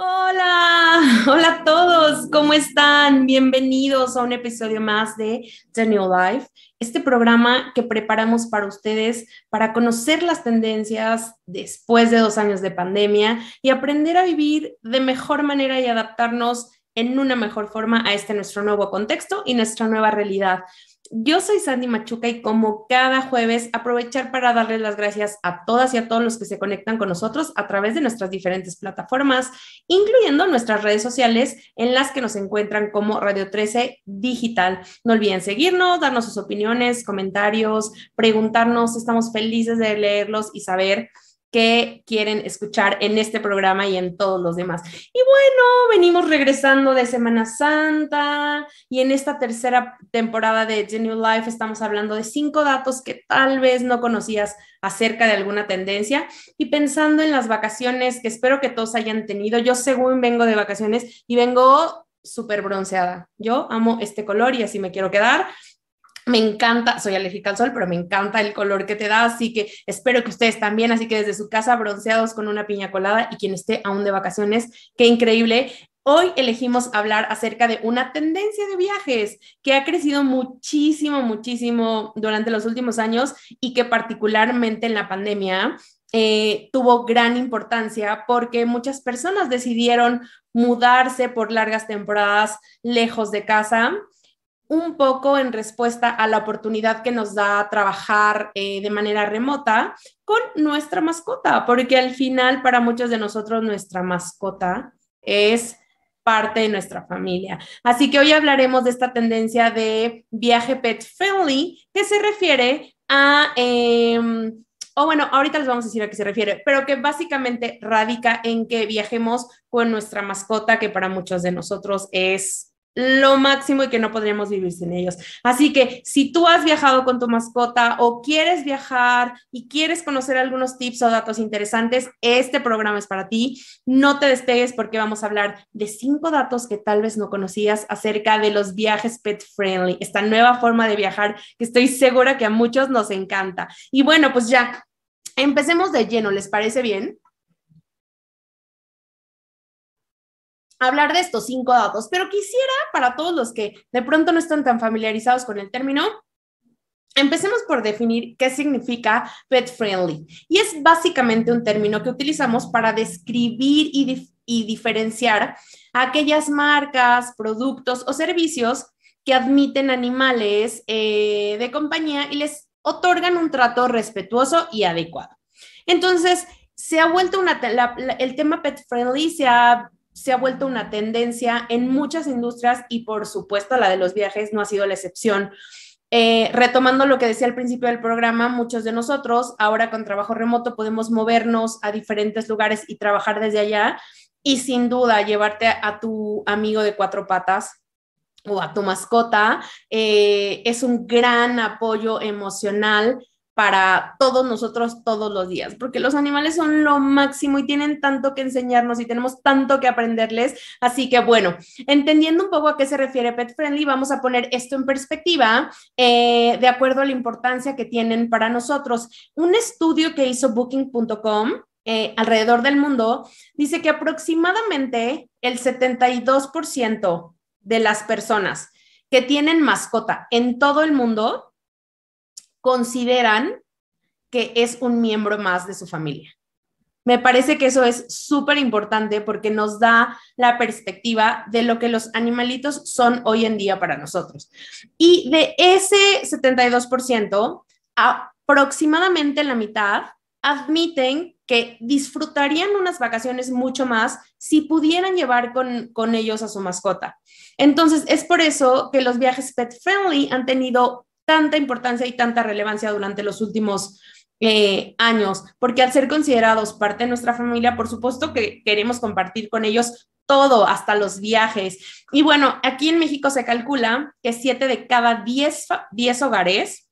Hola, hola a todos, ¿cómo están? Bienvenidos a un episodio más de The New Life, este programa que preparamos para ustedes para conocer las tendencias después de dos años de pandemia y aprender a vivir de mejor manera y adaptarnos en una mejor forma a este nuestro nuevo contexto y nuestra nueva realidad. Yo soy Sandy Machuca y como cada jueves, aprovechar para darles las gracias a todas y a todos los que se conectan con nosotros a través de nuestras diferentes plataformas, incluyendo nuestras redes sociales en las que nos encuentran como Radio 13 Digital. No olviden seguirnos, darnos sus opiniones, comentarios, preguntarnos, estamos felices de leerlos y saber que quieren escuchar en este programa y en todos los demás. Y bueno, venimos regresando de Semana Santa y en esta tercera temporada de The Life estamos hablando de cinco datos que tal vez no conocías acerca de alguna tendencia y pensando en las vacaciones que espero que todos hayan tenido. Yo según vengo de vacaciones y vengo súper bronceada. Yo amo este color y así me quiero quedar me encanta, soy alérgica al sol, pero me encanta el color que te da, así que espero que ustedes también, así que desde su casa bronceados con una piña colada y quien esté aún de vacaciones, qué increíble. Hoy elegimos hablar acerca de una tendencia de viajes que ha crecido muchísimo, muchísimo durante los últimos años y que particularmente en la pandemia eh, tuvo gran importancia porque muchas personas decidieron mudarse por largas temporadas lejos de casa un poco en respuesta a la oportunidad que nos da trabajar eh, de manera remota con nuestra mascota, porque al final para muchos de nosotros nuestra mascota es parte de nuestra familia. Así que hoy hablaremos de esta tendencia de viaje pet friendly que se refiere a... Em, o bueno, ahorita les vamos a decir a qué se refiere, pero que básicamente radica en que viajemos con nuestra mascota, que para muchos de nosotros es lo máximo y que no podríamos vivir sin ellos. Así que si tú has viajado con tu mascota o quieres viajar y quieres conocer algunos tips o datos interesantes, este programa es para ti. No te despegues porque vamos a hablar de cinco datos que tal vez no conocías acerca de los viajes pet friendly, esta nueva forma de viajar que estoy segura que a muchos nos encanta. Y bueno, pues ya, empecemos de lleno, ¿les parece bien? hablar de estos cinco datos, pero quisiera para todos los que de pronto no están tan familiarizados con el término, Empecemos por definir qué significa pet friendly. Y es básicamente un término que utilizamos para describir y, diferenciar aquellas marcas, productos o servicios que admiten animales eh, de compañía y les otorgan un trato respetuoso y adecuado. Entonces, se ha vuelto una, el tema pet friendly se ha se ha vuelto una tendencia en muchas industrias y por supuesto la de los viajes no ha sido la excepción. Eh, retomando lo que decía al principio del programa, muchos de nosotros ahora con trabajo remoto podemos movernos a diferentes lugares y trabajar desde allá y sin duda llevarte a tu amigo de cuatro patas o a tu mascota eh, es un gran apoyo emocional para todos nosotros todos los días, porque los animales son lo máximo y tienen tanto que enseñarnos y tenemos tanto que aprenderles. Así que bueno, entendiendo un poco a qué se refiere Pet Friendly, vamos a poner esto en perspectiva eh, de acuerdo a la importancia que tienen para nosotros. Un estudio que hizo booking.com eh, alrededor del mundo dice que aproximadamente el 72% de las personas que tienen mascota en todo el mundo consideran que es un miembro más de su familia. Me parece que eso es súper importante porque nos da la perspectiva de lo que los animalitos son hoy en día para nosotros. Y de ese 72%, aproximadamente la mitad admiten que disfrutarían unas vacaciones mucho más si pudieran llevar con, con ellos a su mascota. Entonces, es por eso que los viajes pet friendly han tenido tanta importancia y tanta relevancia durante los últimos eh, años, porque al ser considerados parte de nuestra familia, por supuesto que queremos compartir con ellos todo, hasta los viajes. Y bueno, aquí en México se calcula que siete de cada 10, hogares,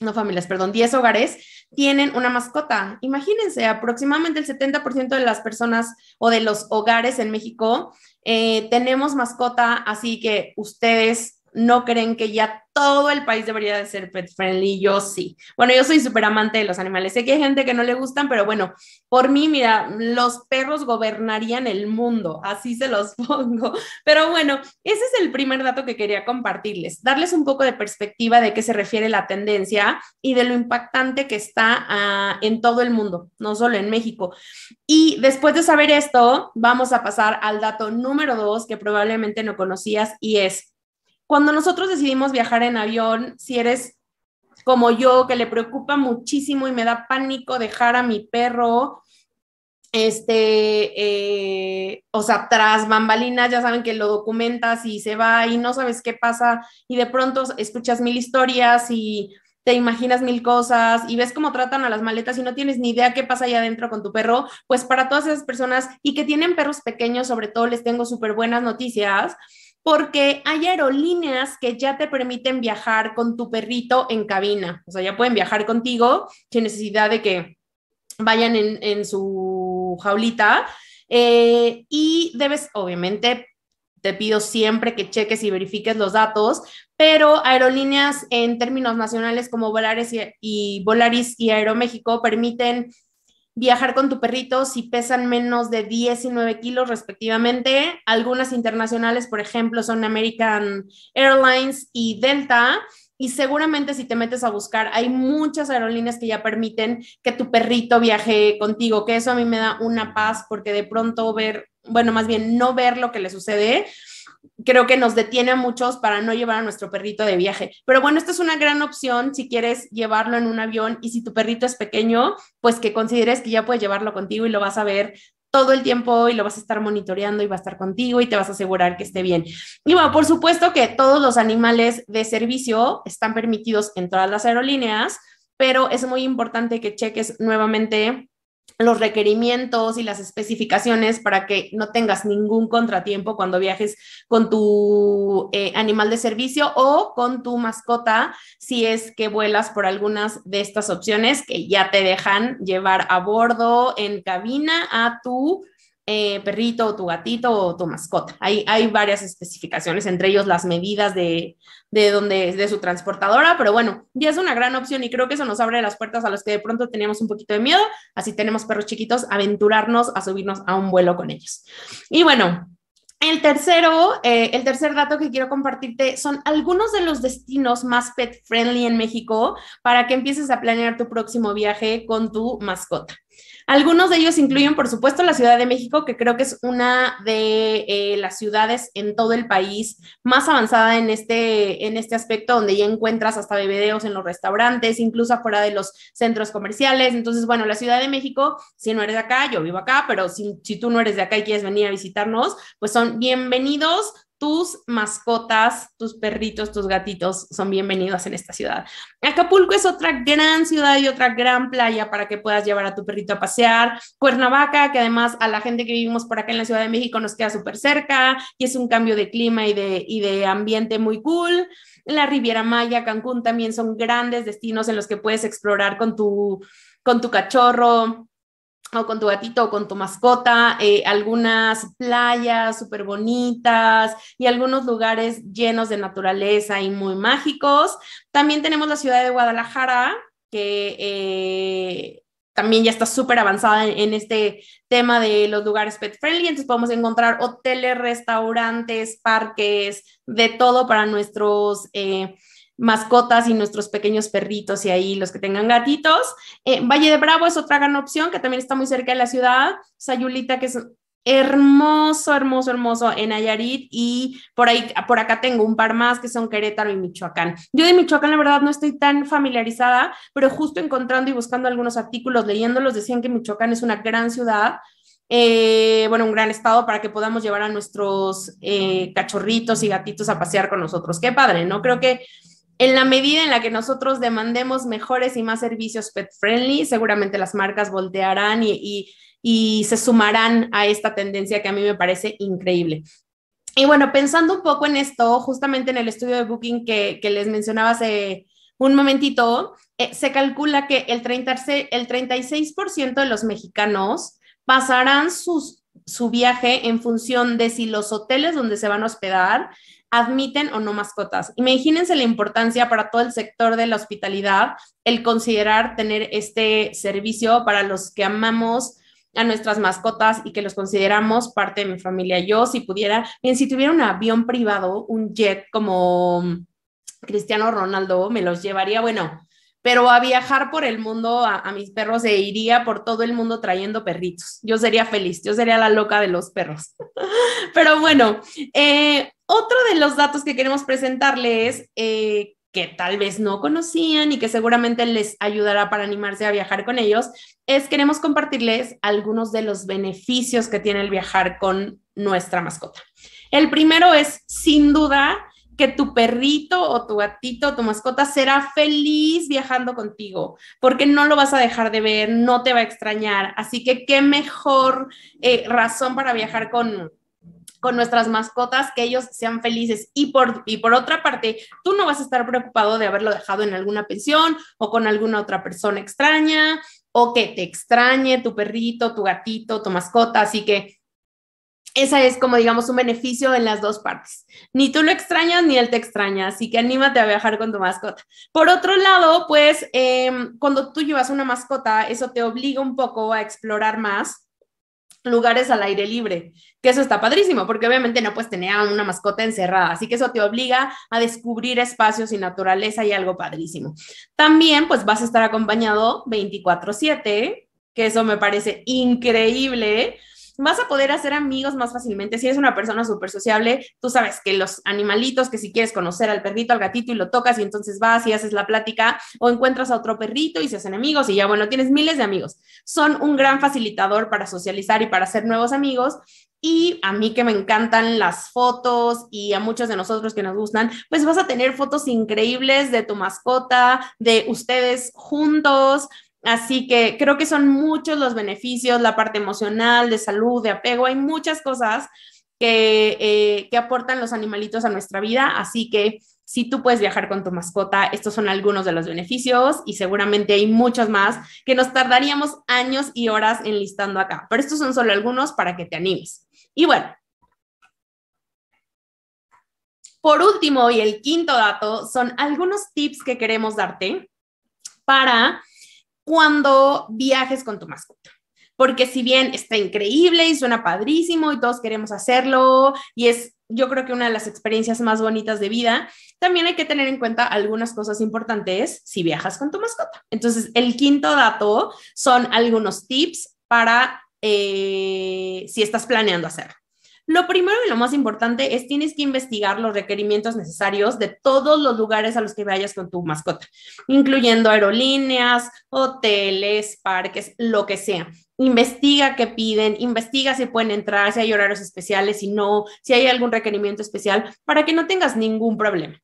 no familias, perdón, 10 hogares tienen una mascota. Imagínense, aproximadamente el 70% de las personas o de los hogares en México eh, tenemos mascota, así que ustedes no creen que ya todo el país debería de ser pet friendly, yo sí. Bueno, yo soy súper amante de los animales. Sé que hay gente que no le gustan, pero bueno, por mí, mira, los perros gobernarían el mundo, así se los pongo. Pero bueno, ese es el primer dato que quería compartirles, darles un poco de perspectiva de qué se refiere la tendencia y de lo impactante que está ah, en todo el mundo, no solo en México. Y después de saber esto, vamos a pasar al dato número dos que probablemente no conocías y es cuando nosotros decidimos viajar en avión, si eres como yo, que le preocupa muchísimo y me da pánico dejar a mi perro, este, eh, o sea, tras bambalinas, ya saben que lo documentas y se va y no sabes qué pasa y de pronto escuchas mil historias y te imaginas mil cosas y ves cómo tratan a las maletas y no tienes ni idea qué pasa allá adentro con tu perro, pues para todas esas personas y que tienen perros pequeños, sobre todo les tengo súper buenas noticias, porque hay aerolíneas que ya te permiten viajar con tu perrito en cabina. O sea, ya pueden viajar contigo sin necesidad de que vayan en, su jaulita. Eh, y debes, obviamente, te pido siempre que cheques y verifiques los datos, pero aerolíneas en términos nacionales como Volaris Volaris y Aeroméxico permiten viajar con tu perrito si pesan menos de 19 kilos respectivamente. Algunas internacionales, por ejemplo, son American Airlines y Delta. Y seguramente si te metes a buscar, hay muchas aerolíneas que ya permiten que tu perrito viaje contigo, que eso a mí me da una paz porque de pronto ver, bueno, más bien no ver lo que le sucede, creo que nos detiene a muchos para no llevar a nuestro perrito de viaje. Pero bueno, esta es una gran opción si quieres llevarlo en un avión y si tu perrito es pequeño, pues que consideres que ya puedes llevarlo contigo y lo vas a ver todo el tiempo y lo vas a estar monitoreando y va a estar contigo y te vas a asegurar que esté bien. Y bueno, por supuesto que todos los animales de servicio están permitidos en todas las aerolíneas, pero es muy importante que cheques nuevamente los requerimientos y las especificaciones para que no tengas ningún contratiempo cuando viajes con tu eh, animal de servicio o con tu mascota, si es que vuelas por algunas de estas opciones que ya te dejan llevar a bordo en cabina a tu eh, perrito o tu gatito o tu mascota. Hay, hay varias especificaciones, entre ellos las medidas de, de, donde, de su transportadora, pero bueno, ya es una gran opción y creo que eso nos abre las puertas a los que de pronto teníamos un poquito de miedo, así tenemos perros chiquitos, aventurarnos a subirnos a un vuelo con ellos. Y bueno, el tercero, eh, el tercer dato que quiero compartirte son algunos de los destinos más pet friendly en México para que empieces a planear tu próximo viaje con tu mascota. Algunos de ellos incluyen, por supuesto, la Ciudad de México, que creo que es una de eh, las ciudades en todo el país más avanzada en este, en este aspecto, donde ya encuentras hasta bebedeos en los restaurantes, incluso afuera de los centros comerciales. Entonces, bueno, la Ciudad de México, si no eres de acá, yo vivo acá, pero si, si tú no eres de acá y quieres venir a visitarnos, pues son bienvenidos tus mascotas, tus perritos, tus gatitos son bienvenidos en esta ciudad. Acapulco es otra gran ciudad y otra gran playa para que puedas llevar a tu perrito a pasear. Cuernavaca, que además a la gente que vivimos por acá en la Ciudad de México nos queda súper cerca y es un cambio de clima y de, y de ambiente muy cool. La Riviera Maya, Cancún también son grandes destinos en los que puedes explorar con tu, con tu cachorro o con tu gatito o con tu mascota, eh, algunas playas súper bonitas y algunos lugares llenos de naturaleza y muy mágicos. También tenemos la ciudad de Guadalajara, que eh, también ya está súper avanzada en, este tema de los lugares pet friendly, entonces podemos encontrar hoteles, restaurantes, parques, de todo para nuestros... Eh, mascotas y nuestros pequeños perritos y ahí los que tengan gatitos. Eh, Valle de Bravo es otra gran opción que también está muy cerca de la ciudad. Sayulita, que es hermoso, hermoso, hermoso en Ayarit y por ahí, por acá tengo un par más que son Querétaro y Michoacán. Yo de Michoacán, la verdad, no estoy tan familiarizada, pero justo encontrando y buscando algunos artículos, leyéndolos, decían que Michoacán es una gran ciudad eh, bueno, un gran estado para que podamos llevar a nuestros eh, cachorritos y gatitos a pasear con nosotros. Qué padre, ¿no? Creo que en la medida en la que nosotros demandemos mejores y más servicios pet friendly, seguramente las marcas voltearán y, se sumarán a esta tendencia que a mí me parece increíble. Y bueno, pensando un poco en esto, justamente en el estudio de Booking que, les mencionaba hace un momentito, eh, se calcula que el, 30, el 36% de los mexicanos pasarán su viaje en función de si los hoteles donde se van a hospedar admiten o no mascotas. Imagínense la importancia para todo el sector de la hospitalidad el considerar tener este servicio para los que amamos a nuestras mascotas y que los consideramos parte de mi familia. Yo si pudiera, bien, si tuviera un avión privado, un jet como mm, Cristiano Ronaldo, me los llevaría, bueno, pero a viajar por el mundo a, mis perros e iría por todo el mundo trayendo perritos. Yo sería feliz, yo sería la loca de los perros. pero bueno, eh, otro de los datos que queremos presentarles eh, que tal vez no conocían y que seguramente les ayudará para animarse a viajar con ellos, es queremos compartirles algunos de los beneficios que tiene el viajar con nuestra mascota. El primero es, sin duda, que tu perrito o tu gatito o tu mascota será feliz viajando contigo, porque no lo vas a dejar de ver, no te va a extrañar. Así que qué mejor eh, razón para viajar con con nuestras mascotas, que ellos sean felices. Y por, y por otra parte, tú no vas a estar preocupado de haberlo dejado en alguna pensión o con alguna otra persona extraña o que te extrañe tu perrito, tu gatito, tu mascota. Así que esa es como, digamos, un beneficio en las dos partes. Ni tú lo extrañas ni él te extraña, así que anímate a viajar con tu mascota. Por otro lado, pues em, cuando tú llevas una mascota, eso te obliga un poco a explorar más lugares al aire libre, que eso está padrísimo, porque obviamente no puedes tener una mascota encerrada, así que eso te obliga a descubrir espacios y naturaleza y algo padrísimo. También pues vas a estar acompañado 24/7, que eso me parece increíble, vas a poder hacer amigos más fácilmente. Si eres una persona súper sociable, tú sabes que los animalitos, que si quieres conocer al perrito, al gatito y lo tocas y entonces vas y haces la plática o encuentras a otro perrito y se hacen amigos y ya, bueno, tienes miles de amigos. Son un gran facilitador para socializar y para hacer nuevos amigos. Y a mí que me encantan las fotos y a muchos de nosotros que nos gustan, pues vas a tener fotos increíbles de tu mascota, de ustedes juntos, Así que creo que son muchos los beneficios, la parte emocional, de salud, de apego, hay muchas cosas eh, que, aportan los animalitos a nuestra vida. Así que si tú puedes viajar con tu mascota, estos son algunos de los beneficios y seguramente hay muchos más que nos tardaríamos años y horas en listando acá. Pero estos son solo algunos para que te animes. Y bueno. Por último, y el quinto dato, son algunos tips que queremos darte para cuando viajes con tu mascota. Porque si bien está increíble y suena padrísimo y todos queremos hacerlo y es yo creo que una de las experiencias más bonitas de vida, también hay que tener en cuenta algunas cosas importantes si viajas con tu mascota. Entonces, el quinto dato son algunos tips para eh, si estás planeando hacerlo. Lo primero y lo más importante es tienes que investigar los requerimientos necesarios de todos los lugares a los que vayas con tu mascota, incluyendo aerolíneas, hoteles, parques, lo que sea. Investiga qué piden, investiga si pueden entrar, si hay horarios especiales, si no, si hay algún requerimiento especial, para que no tengas ningún problema.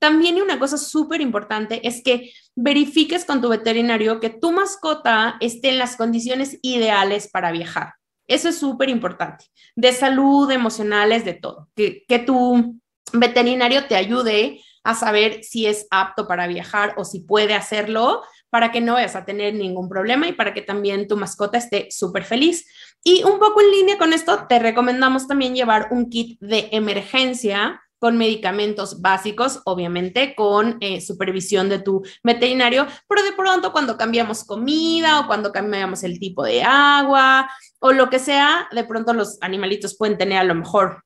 También una cosa súper importante es que verifiques con tu veterinario que tu mascota esté en las condiciones ideales para viajar. Eso es súper importante. De salud, emocionales, de todo. Que, tu veterinario te ayude a saber si es apto para viajar o si puede hacerlo para que no vayas a tener ningún problema y para que también tu mascota esté súper feliz. Y un poco en línea con esto, te recomendamos también llevar un kit de emergencia con medicamentos básicos, obviamente con eh, supervisión de tu veterinario, pero de pronto cuando cambiamos comida o cuando cambiamos el tipo de agua o lo que sea, de pronto los animalitos pueden tener a lo mejor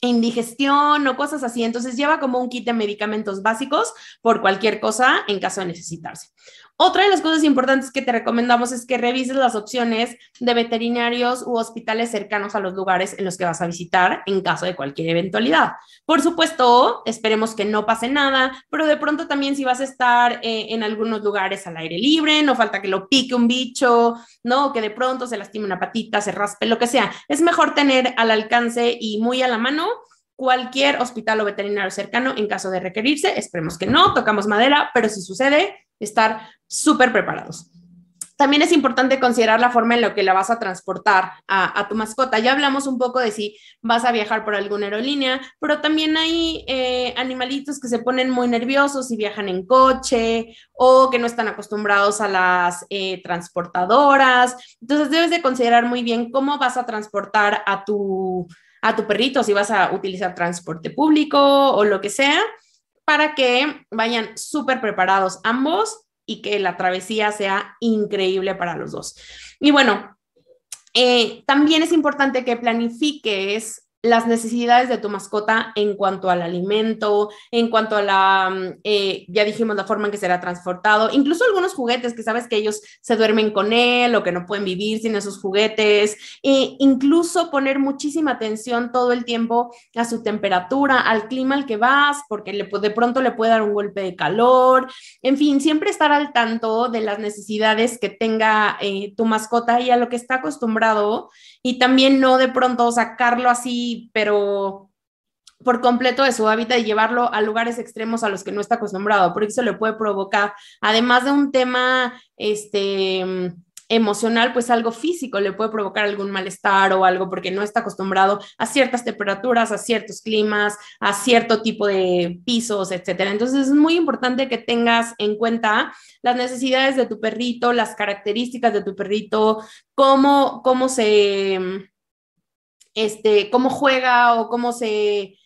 indigestión o cosas así. Entonces lleva como un kit de medicamentos básicos por cualquier cosa en caso de necesitarse. Otra de las cosas importantes que te recomendamos es que revises las opciones de veterinarios u hospitales cercanos a los lugares en los que vas a visitar en caso de cualquier eventualidad. Por supuesto, esperemos que no pase nada, pero de pronto también si vas a estar eh, en algunos lugares al aire libre, no falta que lo pique un bicho, ¿no? que de pronto se lastime una patita, se raspe, lo que sea. Es mejor tener al alcance y muy a la mano cualquier hospital o veterinario cercano en caso de requerirse. Esperemos que no, tocamos madera, pero si sucede, estar súper preparados. También es importante considerar la forma en la que la vas a transportar a, tu mascota. Ya hablamos un poco de si vas a viajar por alguna aerolínea, pero también hay eh, animalitos que se ponen muy nerviosos y viajan en coche o que no están acostumbrados a las eh, transportadoras. Entonces debes de considerar muy bien cómo vas a transportar a tu a tu perrito si vas a utilizar transporte público o lo que sea, para que vayan súper preparados ambos y que la travesía sea increíble para los dos. Y bueno, eh, también es importante que planifiques las necesidades de tu mascota en cuanto al alimento, en cuanto a la, mm, eh, ya dijimos la forma en que será transportado, incluso algunos juguetes que sabes que ellos se duermen con él o que no pueden vivir sin esos juguetes, e incluso poner muchísima atención todo el tiempo a su temperatura, al clima al que vas, porque de pronto le puede dar un golpe de calor, en fin, siempre estar al tanto de las necesidades que tenga eh, tu mascota y a lo que está acostumbrado y también no de pronto sacarlo así pero por completo de su hábitat y llevarlo a lugares extremos a los que no está acostumbrado, porque eso le puede provocar, además de un tema este, emocional, pues algo físico le puede provocar algún malestar o algo porque no está acostumbrado a ciertas temperaturas, a ciertos climas, a cierto tipo de pisos, etc. Entonces es muy importante que tengas en cuenta las necesidades de tu perrito, las características de tu perrito, cómo, cómo se este, cómo juega o cómo se,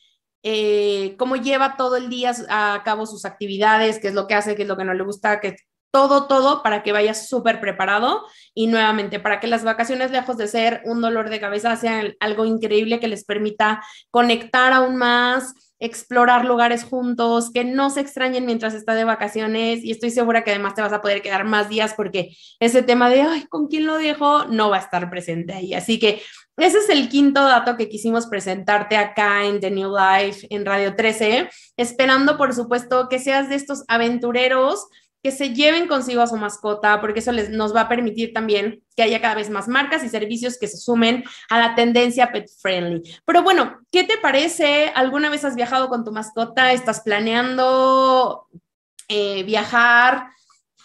eh, cómo lleva todo el día a cabo sus actividades, qué es lo que hace, qué es lo que no le gusta, que todo, todo para que vaya súper preparado y nuevamente para que las vacaciones, lejos de ser un dolor de cabeza, sean algo increíble que les permita conectar aún más, explorar lugares juntos, que no se extrañen mientras está de vacaciones y estoy segura que además te vas a poder quedar más días porque ese tema de, ay, ¿con quién lo dejo? no va a estar presente ahí. Así que ese es el quinto dato que quisimos presentarte acá en The New Life, en Radio 13, esperando, por supuesto, que seas de estos aventureros que se lleven consigo a su mascota, porque eso les, nos va a permitir también que haya cada vez más marcas y servicios que se sumen a la tendencia pet friendly. Pero bueno, ¿qué te parece? ¿Alguna vez has viajado con tu mascota? ¿Estás planeando eh, viajar?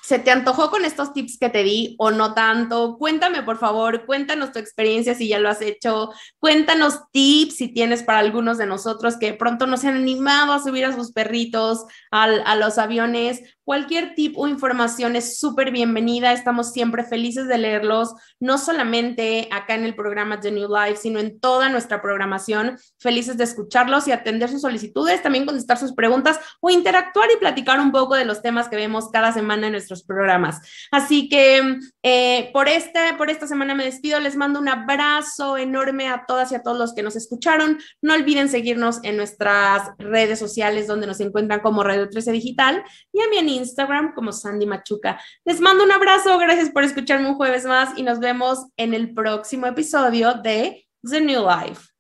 ¿Se te antojó con estos tips que te di o no tanto? Cuéntame, por favor, cuéntanos tu experiencia si ya lo has hecho. Cuéntanos tips si tienes para algunos de nosotros que pronto no se han animado a subir a sus perritos a los aviones. Cualquier tip o información es súper bienvenida. Estamos siempre felices de leerlos, no solamente acá en el programa The New Life, sino en toda nuestra programación. Felices de escucharlos y atender sus solicitudes, también contestar sus preguntas o interactuar y platicar un poco de los temas que vemos cada semana en nuestros programas. Así que eh, por, esta, por esta semana me despido, les mando un abrazo enorme a todas y a todos los que nos escucharon. No olviden seguirnos en nuestras redes sociales donde nos encuentran como Radio 13 Digital y a mí en Instagram como Sandy Machuca. Les mando un abrazo, gracias por escucharme un jueves más y nos vemos en el próximo episodio de The New Life.